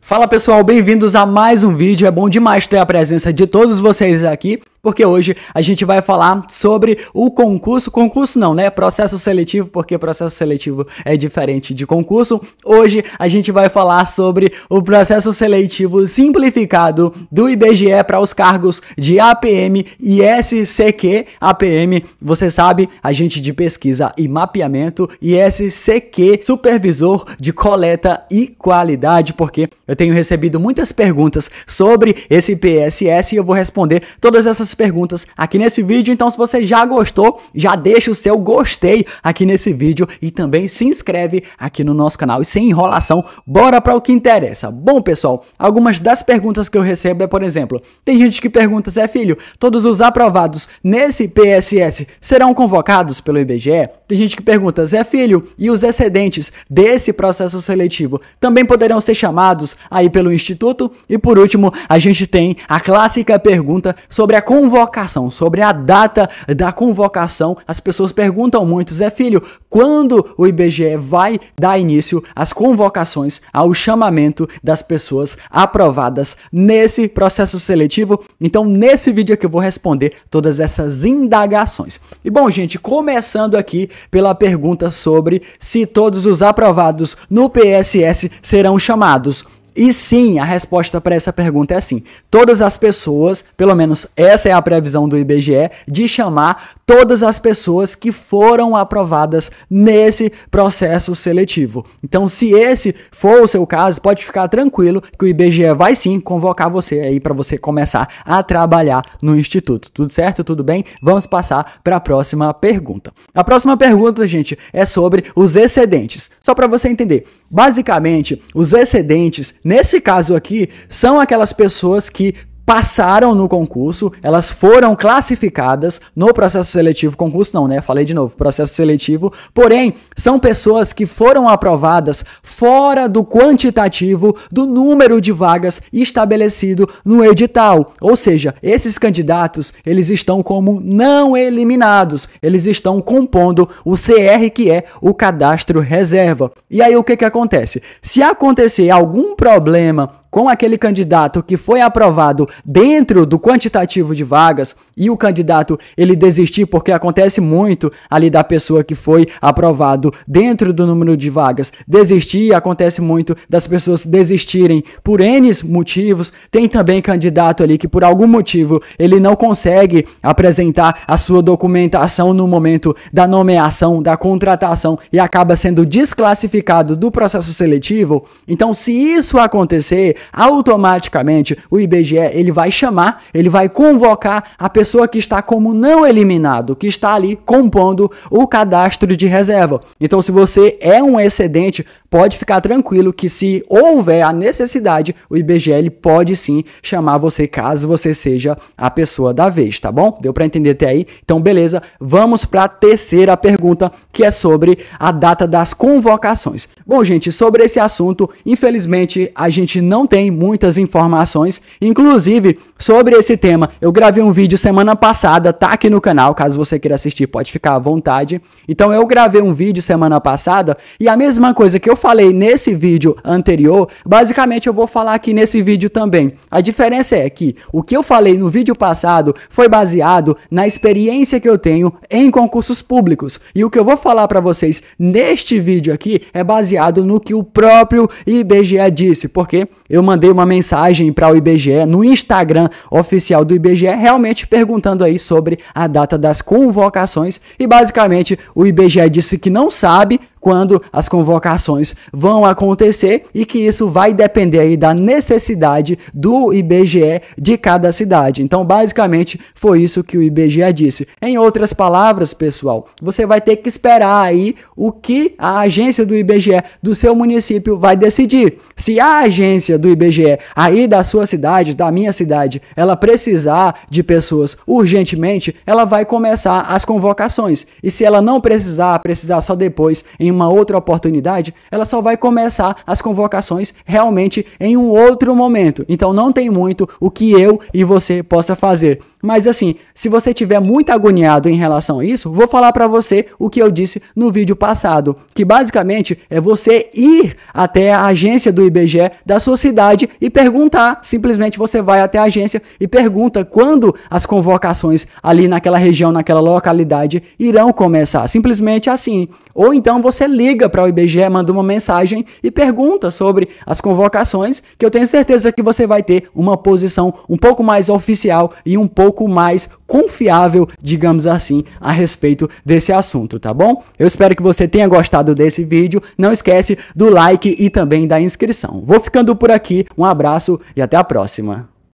Fala pessoal, bem-vindos a mais um vídeo. É bom demais ter a presença de todos vocês aqui porque hoje a gente vai falar sobre o concurso, concurso não, né? Processo seletivo, porque processo seletivo é diferente de concurso. Hoje a gente vai falar sobre o processo seletivo simplificado do IBGE para os cargos de APM e SCQ. APM, você sabe, agente de pesquisa e mapeamento, e SCQ, supervisor de coleta e qualidade, porque eu tenho recebido muitas perguntas sobre esse PSS e eu vou responder todas essas perguntas aqui nesse vídeo. Então, se você já gostou, já deixa o seu gostei aqui nesse vídeo e também se inscreve aqui no nosso canal. E sem enrolação, bora para o que interessa. Bom, pessoal, algumas das perguntas que eu recebo é, por exemplo, tem gente que pergunta, Zé Filho, todos os aprovados nesse PSS serão convocados pelo IBGE? Tem gente que pergunta, Zé Filho, e os excedentes desse processo seletivo também poderão ser chamados aí pelo Instituto? E por último, a gente tem a clássica pergunta sobre a con convocação, sobre a data da convocação. As pessoas perguntam muito, Zé Filho, quando o IBGE vai dar início às convocações, ao chamamento das pessoas aprovadas nesse processo seletivo? Então, nesse vídeo aqui eu vou responder todas essas indagações. E bom, gente, começando aqui pela pergunta sobre se todos os aprovados no PSS serão chamados. E sim, a resposta para essa pergunta é sim. Todas as pessoas, pelo menos essa é a previsão do IBGE, de chamar todas as pessoas que foram aprovadas nesse processo seletivo. Então, se esse for o seu caso, pode ficar tranquilo que o IBGE vai sim convocar você aí para você começar a trabalhar no instituto. Tudo certo? Tudo bem? Vamos passar para a próxima pergunta. A próxima pergunta, gente, é sobre os excedentes. Só para você entender. Basicamente, os excedentes Nesse caso aqui, são aquelas pessoas que passaram no concurso, elas foram classificadas no processo seletivo, concurso não, né? Falei de novo, processo seletivo. Porém, são pessoas que foram aprovadas fora do quantitativo do número de vagas estabelecido no edital. Ou seja, esses candidatos, eles estão como não eliminados. Eles estão compondo o CR, que é o cadastro reserva. E aí o que que acontece? Se acontecer algum problema com aquele candidato que foi aprovado dentro do quantitativo de vagas e o candidato ele desistir porque acontece muito ali da pessoa que foi aprovado dentro do número de vagas desistir acontece muito das pessoas desistirem por n motivos tem também candidato ali que por algum motivo ele não consegue apresentar a sua documentação no momento da nomeação da contratação e acaba sendo desclassificado do processo seletivo então se isso acontecer automaticamente o IBGE ele vai chamar, ele vai convocar a pessoa que está como não eliminado, que está ali compondo o cadastro de reserva. Então, se você é um excedente, pode ficar tranquilo que se houver a necessidade, o IBGE ele pode sim chamar você caso você seja a pessoa da vez, tá bom? Deu para entender até aí? Então, beleza. Vamos para a terceira pergunta, que é sobre a data das convocações. Bom, gente, sobre esse assunto, infelizmente a gente não tem muitas informações, inclusive sobre esse tema. Eu gravei um vídeo semana passada, tá aqui no canal, caso você queira assistir, pode ficar à vontade. Então eu gravei um vídeo semana passada e a mesma coisa que eu falei nesse vídeo anterior, basicamente eu vou falar aqui nesse vídeo também. A diferença é que o que eu falei no vídeo passado foi baseado na experiência que eu tenho em concursos públicos. E o que eu vou falar para vocês neste vídeo aqui é baseado no que o próprio IBGE disse, porque eu eu mandei uma mensagem para o IBGE no Instagram oficial do IBGE, realmente perguntando aí sobre a data das convocações e basicamente o IBGE disse que não sabe, quando as convocações vão acontecer e que isso vai depender aí da necessidade do IBGE de cada cidade. Então, basicamente, foi isso que o IBGE disse. Em outras palavras, pessoal, você vai ter que esperar aí o que a agência do IBGE do seu município vai decidir. Se a agência do IBGE aí da sua cidade, da minha cidade, ela precisar de pessoas urgentemente, ela vai começar as convocações. E se ela não precisar, precisar só depois em uma outra oportunidade, ela só vai começar as convocações realmente em um outro momento. Então não tem muito o que eu e você possa fazer. Mas assim, se você tiver muito agoniado em relação a isso, vou falar para você o que eu disse no vídeo passado, que basicamente é você ir até a agência do IBGE da sua cidade e perguntar. Simplesmente você vai até a agência e pergunta quando as convocações ali naquela região, naquela localidade irão começar. Simplesmente assim. Ou então você liga para o IBGE, manda uma mensagem e pergunta sobre as convocações, que eu tenho certeza que você vai ter uma posição um pouco mais oficial e um pouco pouco mais confiável, digamos assim, a respeito desse assunto, tá bom? Eu espero que você tenha gostado desse vídeo. Não esquece do like e também da inscrição. Vou ficando por aqui. Um abraço e até a próxima.